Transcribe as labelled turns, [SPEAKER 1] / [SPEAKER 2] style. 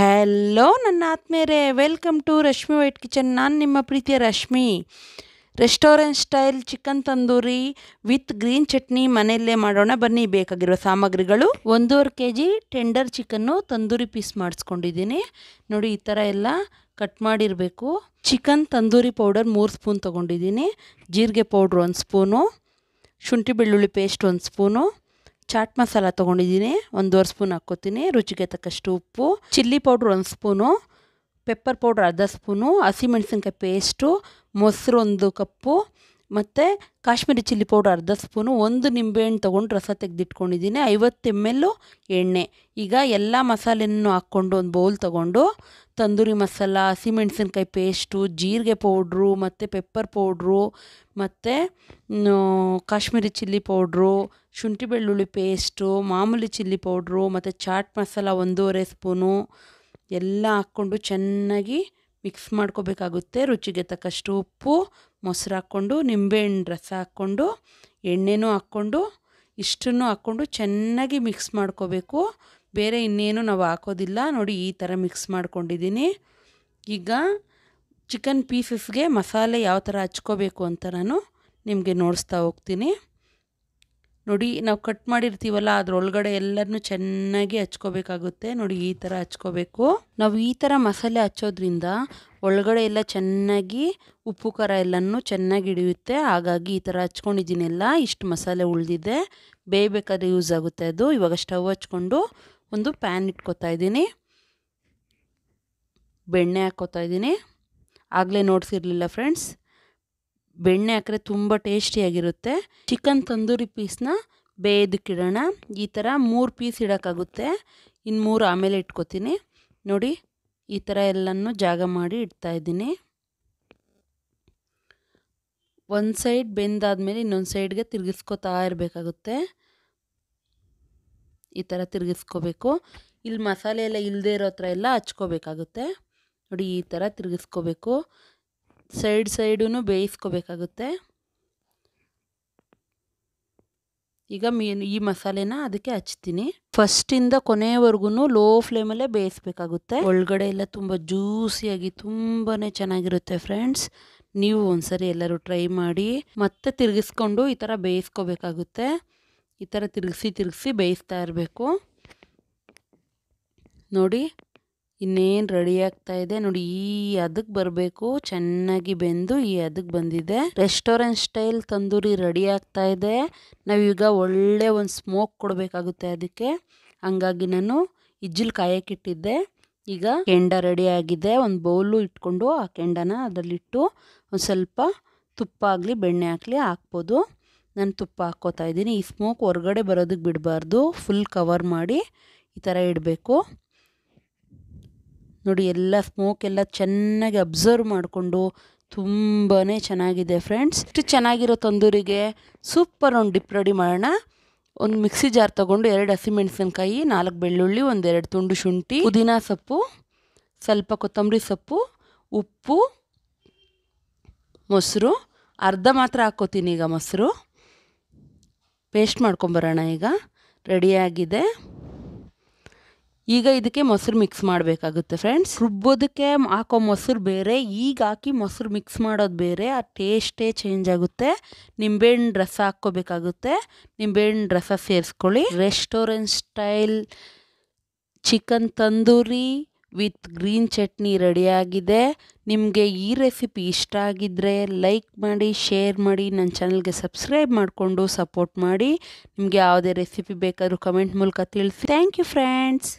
[SPEAKER 1] hello ನನ್ನ ಆತ್ಮೇರೆ welcome to Rashmi white kitchen ನಾನು ನಿಮ್ಮ ಪ್ರೀತಿಯ Rashmi restaurant style chicken tandoori with green chutney ಮನೆಯಲ್ಲೇ ಮಾಡೋಣ ಬನ್ನಿ ಬೇಕಾಗಿರೋ ಸಾಮಗ್ರಿಗಳು ಒಂದೂವರೆ K G tender chicken tandoori piece ಮಾಡಿಸ್ಕೊಂಡಿದ್ದೀನಿ ನೋಡಿ ಈ ಥರ ಎಲ್ಲ ಕಟ್ ಮಾಡಿರಬೇಕು ಚಿಕನ್ ತಂದೂರಿ ಪೌಡರ್ ಮೂರು ಸ್ಪೂನ್ ತೊಗೊಂಡಿದ್ದೀನಿ ಜೀರಿಗೆ ಪೌಡ್ರ್ ಒಂದು ಸ್ಪೂನು ಶುಂಠಿ ಬೆಳ್ಳುಳ್ಳಿ ಪೇಸ್ಟ್ ಒಂದು ಸ್ಪೂನು ಚಾಟ್ ಮಸಾಲ ತೊಗೊಂಡಿದ್ದೀನಿ ಒಂದುವರೆ ಸ್ಪೂನ್ ಹಾಕ್ಕೋತೀನಿ ರುಚಿಗೆ ತಕ್ಕಷ್ಟು ಉಪ್ಪು ಚಿಲ್ಲಿ ಪೌಡ್ರ್ ಒಂದು ಸ್ಪೂನು ಪೆಪ್ಪರ್ ಪೌಡ್ರ್ ಅರ್ಧ ಸ್ಪೂನು ಹಸಿಮೆಣಸಿನ್ಕಾಯಿ ಪೇಸ್ಟು ಮೊಸರು ಒಂದು ಕಪ್ಪು ಮತ್ತು ಕಾಶ್ಮೀರಿ ಚಿಲ್ಲಿ ಪೌಡರ್ ಅರ್ಧ ಸ್ಪೂನು ಒಂದು ನಿಂಬೆಹಣ್ಣು ತೊಗೊಂಡು ರಸ ತೆಗೆದಿಟ್ಕೊಂಡಿದ್ದೀನಿ ಐವತ್ತು ಎಮ್ ಎಲ್ಲು ಎಣ್ಣೆ ಈಗ ಎಲ್ಲ ಮಸಾಲೆಯನ್ನು ಹಾಕ್ಕೊಂಡು ಒಂದು ಬೌಲ್ ತೊಗೊಂಡು ತಂದೂರಿ ಮಸಾಲ ಹಸಿಮೆಣಸಿನ್ಕಾಯಿ ಪೇಸ್ಟು ಜೀರಿಗೆ ಪೌಡ್ರು ಮತ್ತು ಪೆಪ್ಪರ್ ಪೌಡ್ರು ಮತ್ತು ಕಾಶ್ಮೀರಿ ಚಿಲ್ಲಿ ಪೌಡ್ರು ಶುಂಠಿ ಬೆಳ್ಳುಳ್ಳಿ ಪೇಸ್ಟು ಮಾಮೂಲಿ ಚಿಲ್ಲಿ ಪೌಡ್ರು ಮತ್ತು ಚಾಟ್ ಮಸಾಲ ಒಂದೂವರೆ ಸ್ಪೂನು ಎಲ್ಲ ಹಾಕ್ಕೊಂಡು ಚೆನ್ನಾಗಿ ಮಿಕ್ಸ್ ಮಾಡ್ಕೋಬೇಕಾಗುತ್ತೆ ರುಚಿಗೆ ತಕ್ಕಷ್ಟು ಉಪ್ಪು ಮೊಸರು ಹಾಕ್ಕೊಂಡು ನಿಂಬೆಹಣ್ಣು ರಸ ಹಾಕ್ಕೊಂಡು ಎಣ್ಣೆನೂ ಹಾಕ್ಕೊಂಡು ಇಷ್ಟನ್ನು ಹಾಕ್ಕೊಂಡು ಚೆನ್ನಾಗಿ ಮಿಕ್ಸ್ ಮಾಡ್ಕೋಬೇಕು ಬೇರೆ ಇನ್ನೇನು ನಾವು ಹಾಕೋದಿಲ್ಲ ನೋಡಿ ಈ ಥರ ಮಿಕ್ಸ್ ಮಾಡ್ಕೊಂಡಿದ್ದೀನಿ ಈಗ ಚಿಕನ್ ಪೀಸಸ್ಗೆ ಮಸಾಲೆ ಯಾವ ಥರ ಹಚ್ಕೋಬೇಕು ಅಂತ ನಾನು ನಿಮಗೆ ನೋಡಿಸ್ತಾ ಹೋಗ್ತೀನಿ ನೋಡಿ ನಾವು ಕಟ್ ಮಾಡಿರ್ತೀವಲ್ಲ ಅದರೊಳಗಡೆ ಎಲ್ಲರನ್ನು ಚೆನ್ನಾಗಿ ಹಚ್ಕೋಬೇಕಾಗುತ್ತೆ ನೋಡಿ ಈ ಥರ ಹಚ್ಕೋಬೇಕು ನಾವು ಈ ಥರ ಮಸಾಲೆ ಹಚ್ಚೋದ್ರಿಂದ ಒಳಗಡೆ ಎಲ್ಲ ಚೆನ್ನಾಗಿ ಉಪ್ಪು ಖಾರ ಎಲ್ಲನೂ ಚೆನ್ನಾಗಿ ಹಿಡಿಯುತ್ತೆ ಹಾಗಾಗಿ ಈ ಥರ ಹಚ್ಕೊಂಡಿದ್ದೀನೆಲ್ಲ ಇಷ್ಟು ಮಸಾಲೆ ಉಳಿದಿದೆ ಬೇಯಬೇಕಾದ್ರೆ ಯೂಸ್ ಆಗುತ್ತೆ ಅದು ಇವಾಗ ಸ್ಟವ್ ಹಚ್ಕೊಂಡು ಒಂದು ಪ್ಯಾನ್ ಇಟ್ಕೊತಾ ಇದ್ದೀನಿ ಬೆಣ್ಣೆ ಹಾಕ್ಕೋತಾ ಇದ್ದೀನಿ ಆಗಲೇ ನೋಡ್ತಿರ್ಲಿಲ್ಲ ಫ್ರೆಂಡ್ಸ್ ಬೆಣ್ಣೆ ಹಾಕಿದ್ರೆ ತುಂಬ ಟೇಸ್ಟಿಯಾಗಿರುತ್ತೆ ಚಿಕನ್ ತಂದೂರಿ ಪೀಸ್ನ ಬೇಯ್ದಕ್ಕಿಡೋಣ ಈ ಥರ ಮೂರು ಪೀಸ್ ಇಡೋಕ್ಕಾಗುತ್ತೆ ಇನ್ನು ಮೂರು ಆಮೇಲೆ ಇಟ್ಕೋತೀನಿ ನೋಡಿ ಈ ಥರ ಎಲ್ಲನೂ ಜಾಗ ಮಾಡಿ ಇಡ್ತಾ ಇದ್ದೀನಿ ಒಂದು ಸೈಡ್ ಬೆಂದಾದಮೇಲೆ ಇನ್ನೊಂದು ಸೈಡ್ಗೆ ತಿರುಗಿಸ್ಕೋತಾ ಇರಬೇಕಾಗುತ್ತೆ ಈ ಥರ ತಿರುಗಿಸ್ಕೋಬೇಕು ಇಲ್ಲಿ ಮಸಾಲೆ ಎಲ್ಲ ಇಲ್ಲದೆ ಇರೋ ಹತ್ರ ಎಲ್ಲ ಹಚ್ಕೋಬೇಕಾಗುತ್ತೆ ನೋಡಿ ಈ ಥರ ತಿರುಗಿಸ್ಕೋಬೇಕು ಸೈಡ್ ಸೈಡೂ ಬೇಯಿಸ್ಕೋಬೇಕಾಗುತ್ತೆ ಈಗ ಮೀನು ಈ ಮಸಾಲೆನ ಅದಕ್ಕೆ ಹಚ್ತೀನಿ ಫಸ್ಟಿಂದ ಕೊನೆಯವರೆಗೂ ಲೋ ಫ್ಲೇಮಲ್ಲೇ ಬೇಯಿಸ್ಬೇಕಾಗುತ್ತೆ ಒಳಗಡೆ ಎಲ್ಲ ತುಂಬ ಜ್ಯೂಸಿಯಾಗಿ ತುಂಬಾ ಚೆನ್ನಾಗಿರುತ್ತೆ ಫ್ರೆಂಡ್ಸ್ ನೀವು ಒಂದ್ಸರಿ ಎಲ್ಲರೂ ಟ್ರೈ ಮಾಡಿ ಮತ್ತೆ ತಿರುಗಿಸ್ಕೊಂಡು ಈ ಥರ ಬೇಯಿಸ್ಕೋಬೇಕಾಗುತ್ತೆ ಈ ಥರ ತಿರುಗಿಸಿ ತಿರುಗಿಸಿ ಬೇಯಿಸ್ತಾ ಇರಬೇಕು ನೋಡಿ ಇನ್ನೇನು ರೆಡಿ ಆಗ್ತಾ ಇದೆ ನೋಡಿ ಈ ಅದಕ್ಕೆ ಬರಬೇಕು ಚೆನ್ನಾಗಿ ಬೆಂದು ಈ ಅದಕ್ಕೆ ಬಂದಿದೆ ರೆಸ್ಟೋರೆಂಟ್ ಸ್ಟೈಲ್ ತಂದೂರಿ ರೆಡಿ ಆಗ್ತಾ ಇದೆ ನಾವೀಗ ಒಳ್ಳೆ ಒಂದು ಸ್ಮೋಕ್ ಕೊಡಬೇಕಾಗುತ್ತೆ ಅದಕ್ಕೆ ಹಂಗಾಗಿ ನಾನು ಇಜ್ಜಿಲ್ ಕಾಯಕ್ಕಿಟ್ಟಿದ್ದೆ ಈಗ ಕೆಂಡ ರೆಡಿ ಆಗಿದೆ ಒಂದು ಬೌಲು ಇಟ್ಕೊಂಡು ಆ ಕೆಂಡನ ಅದರಲ್ಲಿಟ್ಟು ಒಂದು ಸ್ವಲ್ಪ ತುಪ್ಪ ಆಗಲಿ ಬೆಣ್ಣೆ ಹಾಕಲಿ ಹಾಕ್ಬೋದು ನಾನು ತುಪ್ಪ ಹಾಕ್ಕೋತಾ ಇದ್ದೀನಿ ಈ ಸ್ಮೋಕ್ ಹೊರಗಡೆ ಬರೋದಕ್ಕೆ ಬಿಡಬಾರ್ದು ಫುಲ್ ಕವರ್ ಮಾಡಿ ಈ ಥರ ಇಡಬೇಕು ನೋಡಿ ಎಲ್ಲ ಸ್ಮೋಕ್ ಎಲ್ಲ ಚೆನ್ನಾಗಿ ಅಬ್ಸರ್ವ್ ಮಾಡಿಕೊಂಡು ತುಂಬಾ ಚೆನ್ನಾಗಿದೆ ಫ್ರೆಂಡ್ಸ್ ಇಷ್ಟು ಚೆನ್ನಾಗಿರೋ ತಂದೂರಿಗೆ ಸೂಪರ್ ಒಂದು ಡಿಪ್ ರೆಡಿ ಮಾಡೋಣ ಒಂದು ಮಿಕ್ಸಿ ಜಾರ್ ತೊಗೊಂಡು ಎರಡು ಹಸಿಮೆಣಸಿನಕಾಯಿ ನಾಲ್ಕು ಬೆಳ್ಳುಳ್ಳಿ ಒಂದೆರಡು ತುಂಡು ಶುಂಠಿ ಪುದೀನ ಸೊಪ್ಪು ಸ್ವಲ್ಪ ಕೊತ್ತಂಬರಿ ಸೊಪ್ಪು ಉಪ್ಪು ಮೊಸರು ಅರ್ಧ ಮಾತ್ರ ಹಾಕ್ಕೋತೀನಿ ಈಗ ಮೊಸರು ಪೇಸ್ಟ್ ಮಾಡ್ಕೊಂಬರೋಣ ಈಗ ರೆಡಿಯಾಗಿದೆ ಈಗ ಇದಕ್ಕೆ ಮೊಸರು ಮಿಕ್ಸ್ ಮಾಡಬೇಕಾಗುತ್ತೆ ಫ್ರೆಂಡ್ಸ್ ರುಬ್ಬೋದಕ್ಕೆ ಹಾಕೋ ಮೊಸರು ಬೇರೆ ಈಗ ಹಾಕಿ ಮೊಸರು ಮಿಕ್ಸ್ ಮಾಡೋದು ಬೇರೆ ಆ ಟೇಸ್ಟೇ ಚೇಂಜ್ ಆಗುತ್ತೆ ನಿಂಬೆಹಣ್ಣು ರಸ ಹಾಕ್ಕೋಬೇಕಾಗುತ್ತೆ ನಿಂಬೆಹಣ್ಣು ರಸ ಸೇರಿಸ್ಕೊಳ್ಳಿ restaurant style chicken tandoori with green chutney ರೆಡಿಯಾಗಿದೆ ನಿಮಗೆ ಈ ರೆಸಿಪಿ ಇಷ್ಟ ಆಗಿದ್ದರೆ ಲೈಕ್ ಮಾಡಿ ಶೇರ್ ಮಾಡಿ ನನ್ನ ಚಾನಲ್ಗೆ ಸಬ್ಸ್ಕ್ರೈಬ್ ಮಾಡಿಕೊಂಡು ಸಪೋರ್ಟ್ ಮಾಡಿ ನಿಮಗೆ ಯಾವುದೇ ರೆಸಿಪಿ ಬೇಕಾದರೂ ಕಮೆಂಟ್ ಮೂಲಕ ತಿಳಿಸಿ ಥ್ಯಾಂಕ್ ಯು ಫ್ರೆಂಡ್ಸ್